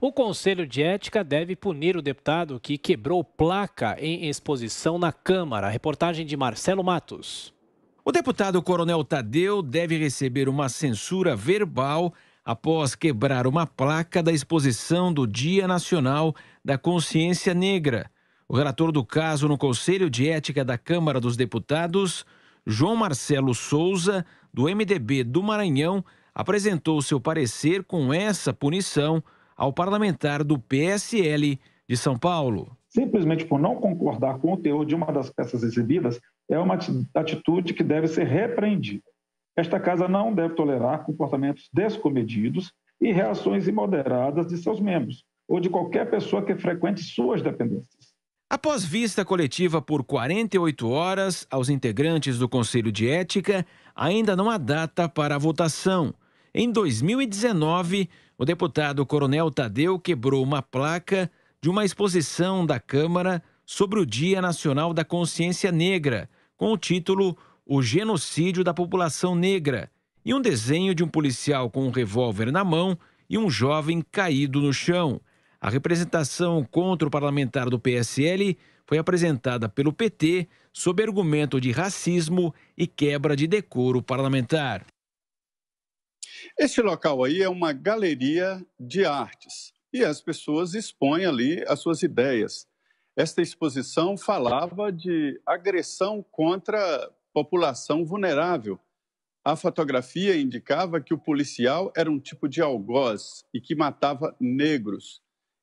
O Conselho de Ética deve punir o deputado que quebrou placa em exposição na Câmara. reportagem de Marcelo Matos. O deputado Coronel Tadeu deve receber uma censura verbal após quebrar uma placa da exposição do Dia Nacional da Consciência Negra. O relator do caso no Conselho de Ética da Câmara dos Deputados, João Marcelo Souza, do MDB do Maranhão, apresentou seu parecer com essa punição ao parlamentar do PSL de São Paulo. Simplesmente por não concordar com o teor de uma das peças exibidas é uma atitude que deve ser repreendida. Esta casa não deve tolerar comportamentos descomedidos e reações imoderadas de seus membros ou de qualquer pessoa que frequente suas dependências. Após vista coletiva por 48 horas aos integrantes do Conselho de Ética, ainda não há data para a votação. Em 2019, o deputado Coronel Tadeu quebrou uma placa de uma exposição da Câmara sobre o Dia Nacional da Consciência Negra, com o título O Genocídio da População Negra, e um desenho de um policial com um revólver na mão e um jovem caído no chão. A representação contra o parlamentar do PSL foi apresentada pelo PT sob argumento de racismo e quebra de decoro parlamentar. Este local aí é uma galeria de artes e as pessoas expõem ali as suas ideias. Esta exposição falava de agressão contra população vulnerável. A fotografia indicava que o policial era um tipo de algoz e que matava negros.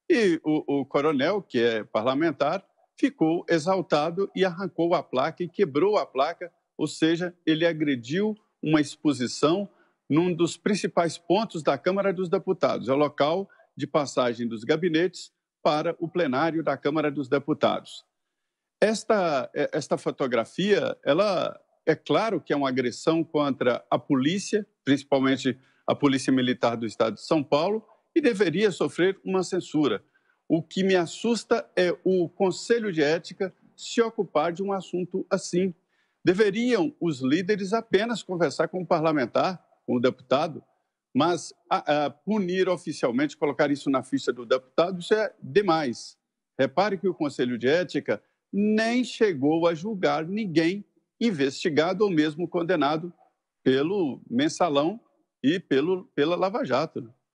E o, o coronel, que é parlamentar, ficou exaltado e arrancou a placa e quebrou a placa, ou seja, ele agrediu uma exposição num dos principais pontos da Câmara dos Deputados, é o local de passagem dos gabinetes para o plenário da Câmara dos Deputados. Esta, é, esta fotografia, ela é claro que é uma agressão contra a polícia, principalmente a Polícia Militar do Estado de São Paulo, e deveria sofrer uma censura. O que me assusta é o Conselho de Ética se ocupar de um assunto assim. Deveriam os líderes apenas conversar com o parlamentar com o deputado, mas a, ah, a, ah, punir oficialmente, colocar isso na ficha do deputado, isso é demais. Repare que o Conselho de Ética nem chegou a julgar ninguém investigado ou mesmo condenado pelo mensalão e pelo, pela Lava Jato. Né?